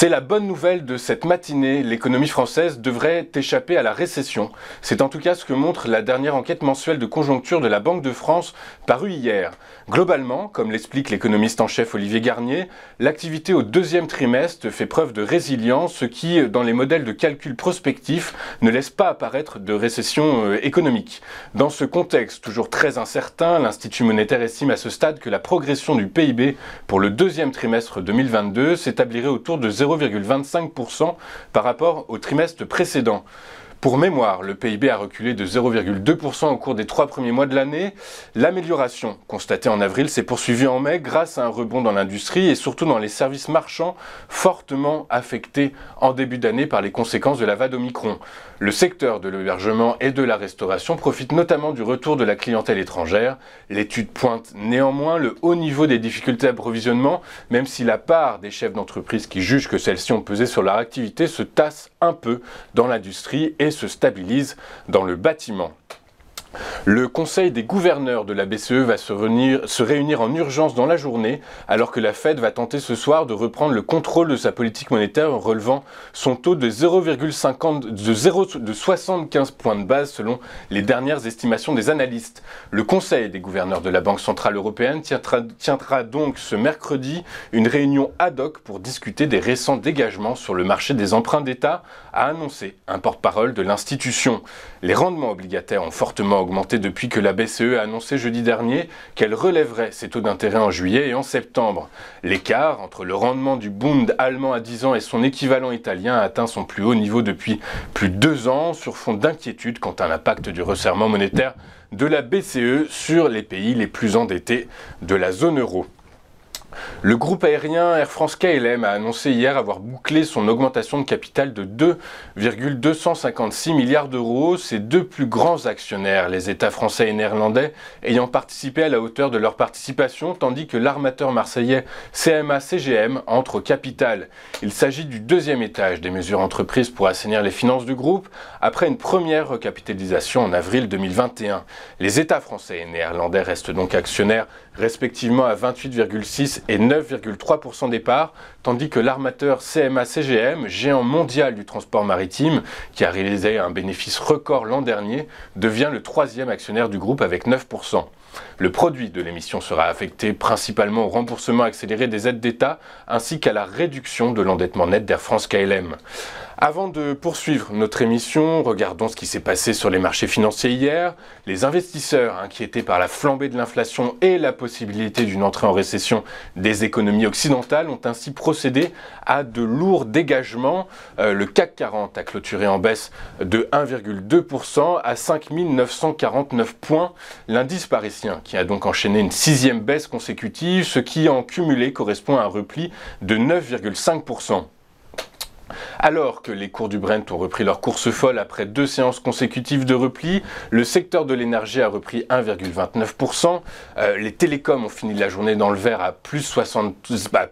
C'est la bonne nouvelle de cette matinée, l'économie française devrait échapper à la récession. C'est en tout cas ce que montre la dernière enquête mensuelle de conjoncture de la Banque de France parue hier. Globalement, comme l'explique l'économiste en chef Olivier Garnier, l'activité au deuxième trimestre fait preuve de résilience, ce qui, dans les modèles de calcul prospectif, ne laisse pas apparaître de récession euh, économique. Dans ce contexte toujours très incertain, l'Institut monétaire estime à ce stade que la progression du PIB pour le deuxième trimestre 2022 s'établirait autour de 0,25% par rapport au trimestre précédent. Pour mémoire, le PIB a reculé de 0,2% au cours des trois premiers mois de l'année. L'amélioration constatée en avril s'est poursuivie en mai grâce à un rebond dans l'industrie et surtout dans les services marchands fortement affectés en début d'année par les conséquences de la vague Omicron. Le secteur de l'hébergement et de la restauration profite notamment du retour de la clientèle étrangère. L'étude pointe néanmoins le haut niveau des difficultés d'approvisionnement, même si la part des chefs d'entreprise qui jugent que celles-ci ont pesé sur leur activité se tasse un peu dans l'industrie et se stabilise dans le bâtiment. Le Conseil des gouverneurs de la BCE va se, réunir en urgence dans la journée, alors que la Fed va tenter ce soir de reprendre le contrôle de sa politique monétaire en relevant son taux de 0,50 75 points de base selon les dernières estimations des analystes. Le Conseil des gouverneurs de la Banque centrale européenne tiendra, tiendra donc ce mercredi une réunion ad hoc pour discuter des récents dégagements sur le marché des emprunts d'État, a annoncé un porte-parole de l'institution. Les rendements obligataires ont fortement augmenté depuis que la BCE a annoncé jeudi dernier qu'elle relèverait ses taux d'intérêt en juillet et en septembre. L'écart entre le rendement du Bund allemand à 10 ans et son équivalent italien a atteint son plus haut niveau depuis plus de deux ans sur fond d'inquiétude quant à l'impact du resserrement monétaire de la BCE sur les pays les plus endettés de la zone euro. Le groupe aérien Air France KLM a annoncé hier avoir bouclé son augmentation de capital de 2,256 milliards d'euros, ses deux plus grands actionnaires, les États français et néerlandais, ayant participé à la hauteur de leur participation, tandis que l'armateur marseillais CMA-CGM entre au capital. Il s'agit du deuxième étage des mesures entreprises pour assainir les finances du groupe, après une première recapitalisation en avril 2021. Les États français et néerlandais restent donc actionnaires respectivement à 28,6 et 9,3% des parts, tandis que l'armateur CMA-CGM, géant mondial du transport maritime, qui a réalisé un bénéfice record l'an dernier, devient le troisième actionnaire du groupe avec 9%. Le produit de l'émission sera affecté principalement au remboursement accéléré des aides d'État ainsi qu'à la réduction de l'endettement net d'Air France KLM. Avant de poursuivre notre émission, regardons ce qui s'est passé sur les marchés financiers hier. Les investisseurs, inquiétés par la flambée de l'inflation et la possibilité d'une entrée en récession des économies occidentales, ont ainsi procédé à de lourds dégagements. Euh, le CAC 40 a clôturé en baisse de 1,2% à 5949 points. L'indice ici qui a donc enchaîné une sixième baisse consécutive, ce qui en cumulé correspond à un repli de 9,5%. Alors que les cours du Brent ont repris leur course folle après deux séances consécutives de repli, le secteur de l'énergie a repris 1,29%, euh, les télécoms ont fini la journée dans le vert à plus, 0,63% bah,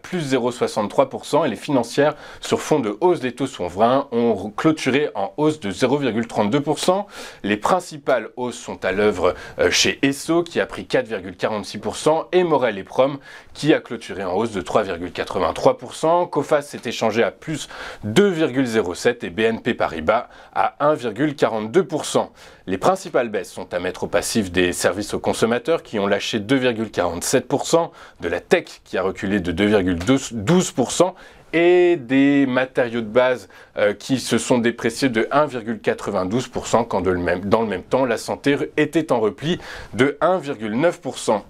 et les financières, sur fond de hausse des taux souverains, ont clôturé en hausse de 0,32%. Les principales hausses sont à l'œuvre euh, chez Esso qui a pris 4,46% et Morel et Prom qui a clôturé en hausse de 3,83%. Coface s'est échangé à plus 2,07 et BNP Paribas à 1,42%. Les principales baisses sont à mettre au passif des services aux consommateurs qui ont lâché 2,47%, de la tech qui a reculé de 2,12% et des matériaux de base euh, qui se sont dépréciés de 1,92% quand de même, dans le même temps la santé était en repli de 1,9%.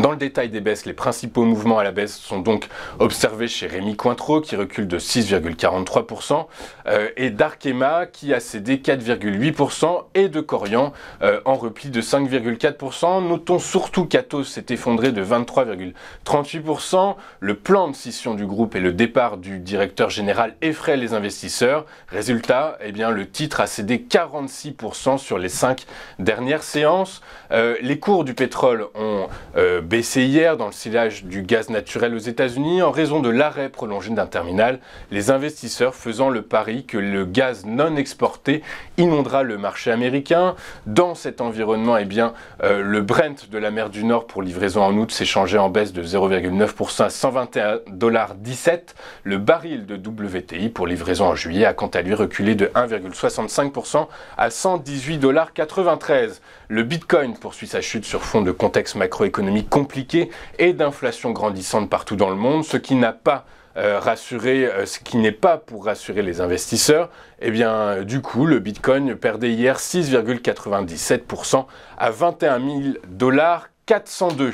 Dans le détail des baisses, les principaux mouvements à la baisse sont donc observés chez Rémi Cointreau qui recule de 6,43% euh, et d'Arkema qui a cédé 4,8% et de Corian euh, en repli de 5,4%. Notons surtout qu'Atos s'est effondré de 23,38%. Le plan de scission du groupe et le départ du directeur général effraient les investisseurs. Résultat, eh bien, le titre a cédé 46% sur les 5 dernières séances. Euh, les cours du pétrole ont euh, baissé hier dans le sillage du gaz naturel aux États-Unis en raison de l'arrêt prolongé d'un terminal, les investisseurs faisant le pari que le gaz non exporté inondera le marché américain. Dans cet environnement, eh bien, euh, le Brent de la mer du Nord pour livraison en août s'est changé en baisse de 0,9% à 121,17$. Le baril de WTI pour livraison en juillet a quant à lui reculé de 1,65% à 118,93$. Le Bitcoin poursuit sa chute sur fond de contexte macro économique compliqué et d'inflation grandissante partout dans le monde, ce qui n'a pas euh, rassuré, euh, ce qui n'est pas pour rassurer les investisseurs, eh bien du coup le Bitcoin perdait hier 6,97% à 21 000 dollars 402.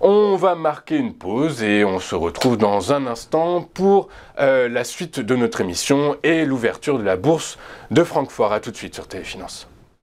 On va marquer une pause et on se retrouve dans un instant pour euh, la suite de notre émission et l'ouverture de la bourse de Francfort. A tout de suite sur Téléfinance.